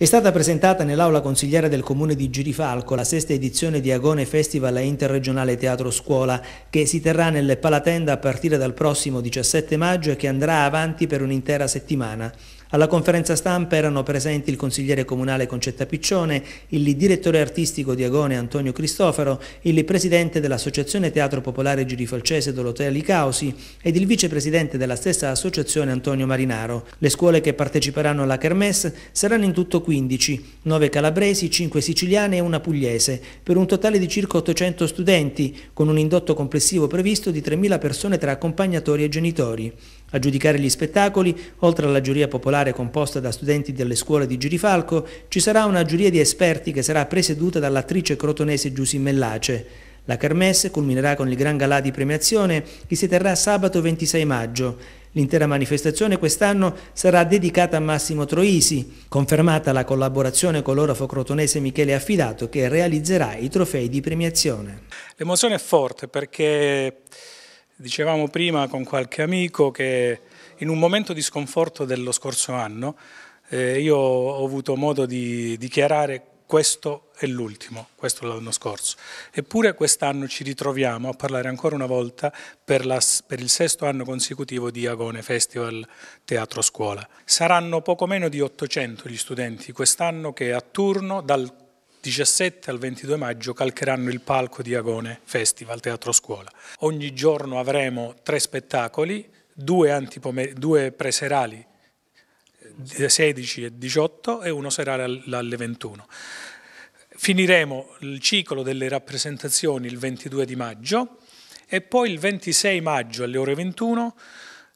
È stata presentata nell'aula consigliare del comune di Girifalco la sesta edizione di Agone Festival Interregionale Teatro Scuola che si terrà nelle Palatenda a partire dal prossimo 17 maggio e che andrà avanti per un'intera settimana. Alla conferenza stampa erano presenti il consigliere comunale Concetta Piccione, il direttore artistico di Agone Antonio Cristofaro, il presidente dell'Associazione Teatro Popolare Girifalcese Dolotea Licausi ed il vicepresidente della stessa associazione Antonio Marinaro. Le scuole che parteciperanno alla Kermesse saranno in tutto 15, 9 calabresi, 5 siciliane e una pugliese, per un totale di circa 800 studenti, con un indotto complessivo previsto di 3.000 persone tra accompagnatori e genitori. A giudicare gli spettacoli, oltre alla giuria popolare composta da studenti delle scuole di Girifalco, ci sarà una giuria di esperti che sarà presieduta dall'attrice crotonese Giussi Mellace. La Kermesse culminerà con il Gran Galà di premiazione che si terrà sabato 26 maggio. L'intera manifestazione quest'anno sarà dedicata a Massimo Troisi, confermata la collaborazione con l'orafo crotonese Michele Affidato che realizzerà i trofei di premiazione. L'emozione è forte perché Dicevamo prima con qualche amico che in un momento di sconforto dello scorso anno eh, io ho avuto modo di dichiarare questo è l'ultimo, questo l'anno scorso. Eppure quest'anno ci ritroviamo a parlare ancora una volta per, la, per il sesto anno consecutivo di Agone Festival Teatro Scuola. Saranno poco meno di 800 gli studenti quest'anno che a turno dal 17 al 22 maggio calcheranno il palco di Agone Festival Teatro Scuola. Ogni giorno avremo tre spettacoli, due, due preserali 16 eh, e 18 e uno serale alle 21. Finiremo il ciclo delle rappresentazioni il 22 di maggio e poi il 26 maggio alle ore 21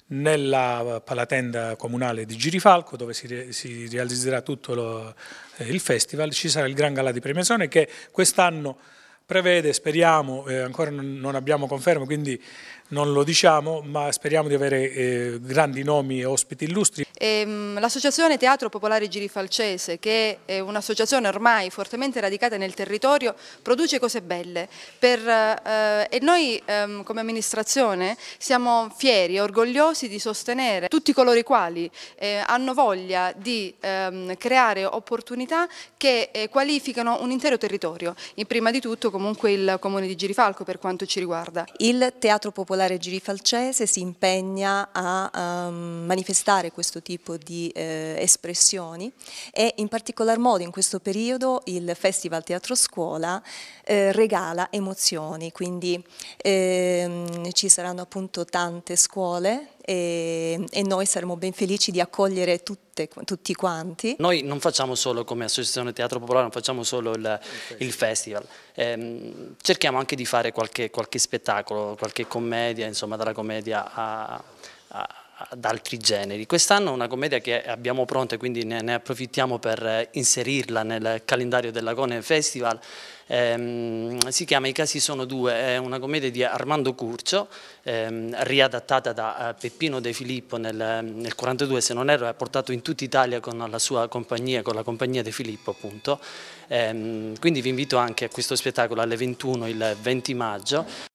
nella palatenda comunale di Girifalco, dove si, si realizzerà tutto lo, eh, il festival, ci sarà il Gran Gala di Premiazione che quest'anno prevede, speriamo, eh, ancora non abbiamo conferma, quindi non lo diciamo, ma speriamo di avere eh, grandi nomi e ospiti illustri. Ehm, l'associazione Teatro Popolare Girifalcese, che è un'associazione ormai fortemente radicata nel territorio, produce cose belle per, eh, e noi ehm, come amministrazione siamo fieri e orgogliosi di sostenere tutti coloro i quali eh, hanno voglia di ehm, creare opportunità che eh, qualificano un intero territorio, in prima di tutto comunque il comune di Girifalco per quanto ci riguarda. Il Teatro Popolare Girifalcese si impegna a um, manifestare questo tipo tipo di eh, espressioni e in particolar modo in questo periodo il Festival Teatro Scuola eh, regala emozioni, quindi ehm, ci saranno appunto tante scuole e, e, noi saremo ben felici di accogliere tutte, tutti quanti. Noi non facciamo solo come Associazione Teatro Popolare, non facciamo solo il, il festival, ehm, cerchiamo anche di fare qualche, qualche spettacolo, qualche commedia, insomma dalla commedia a, a ad altri generi. Quest'anno una commedia che abbiamo pronta e quindi ne, ne, approfittiamo per eh, inserirla nel calendario dell'Agone Festival, ehm, si chiama I casi sono due, è una commedia di Armando Curcio, ehm, riadattata da eh, Peppino De Filippo nel, 1942 se non erro, è portato in tutta Italia con la sua compagnia, con la compagnia De Filippo appunto, ehm, quindi vi invito anche a questo spettacolo alle 21 il 20 maggio.